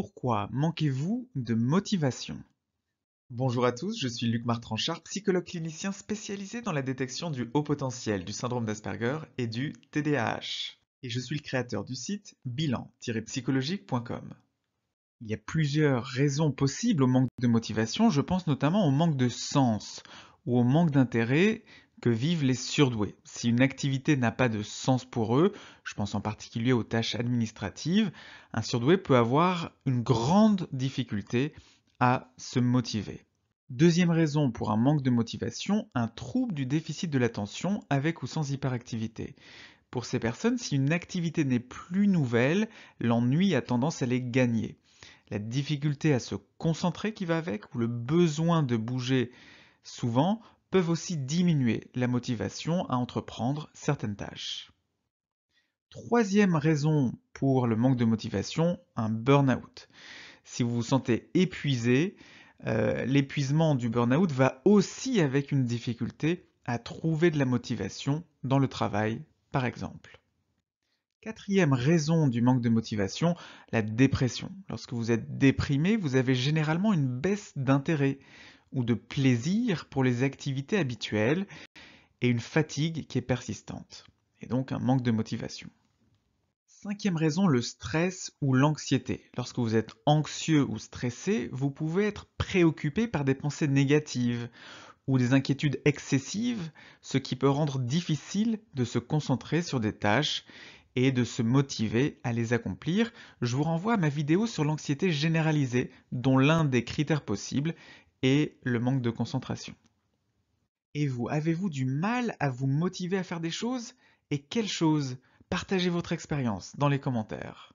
Pourquoi manquez-vous de motivation Bonjour à tous, je suis Luc Martranchard, psychologue clinicien spécialisé dans la détection du haut potentiel du syndrome d'Asperger et du TDAH. Et je suis le créateur du site bilan-psychologique.com. Il y a plusieurs raisons possibles au manque de motivation, je pense notamment au manque de sens ou au manque d'intérêt que vivent les surdoués. Si une activité n'a pas de sens pour eux, je pense en particulier aux tâches administratives, un surdoué peut avoir une grande difficulté à se motiver. Deuxième raison pour un manque de motivation, un trouble du déficit de l'attention avec ou sans hyperactivité. Pour ces personnes, si une activité n'est plus nouvelle, l'ennui a tendance à les gagner. La difficulté à se concentrer qui va avec, ou le besoin de bouger souvent, peuvent aussi diminuer la motivation à entreprendre certaines tâches. Troisième raison pour le manque de motivation, un burn-out. Si vous vous sentez épuisé, euh, l'épuisement du burn-out va aussi avec une difficulté à trouver de la motivation dans le travail, par exemple. Quatrième raison du manque de motivation, la dépression. Lorsque vous êtes déprimé, vous avez généralement une baisse d'intérêt, ou de plaisir pour les activités habituelles et une fatigue qui est persistante, et donc un manque de motivation. Cinquième raison, le stress ou l'anxiété. Lorsque vous êtes anxieux ou stressé, vous pouvez être préoccupé par des pensées négatives ou des inquiétudes excessives, ce qui peut rendre difficile de se concentrer sur des tâches et de se motiver à les accomplir. Je vous renvoie à ma vidéo sur l'anxiété généralisée, dont l'un des critères possibles et le manque de concentration. Et vous, avez-vous du mal à vous motiver à faire des choses Et quelles choses Partagez votre expérience dans les commentaires.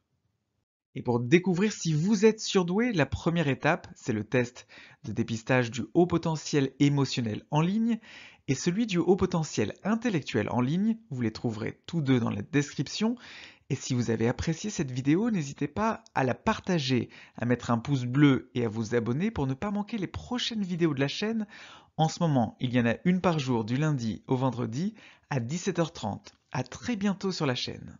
Et pour découvrir si vous êtes surdoué, la première étape, c'est le test de dépistage du haut potentiel émotionnel en ligne et celui du haut potentiel intellectuel en ligne. Vous les trouverez tous deux dans la description. Et si vous avez apprécié cette vidéo, n'hésitez pas à la partager, à mettre un pouce bleu et à vous abonner pour ne pas manquer les prochaines vidéos de la chaîne. En ce moment, il y en a une par jour du lundi au vendredi à 17h30. À très bientôt sur la chaîne.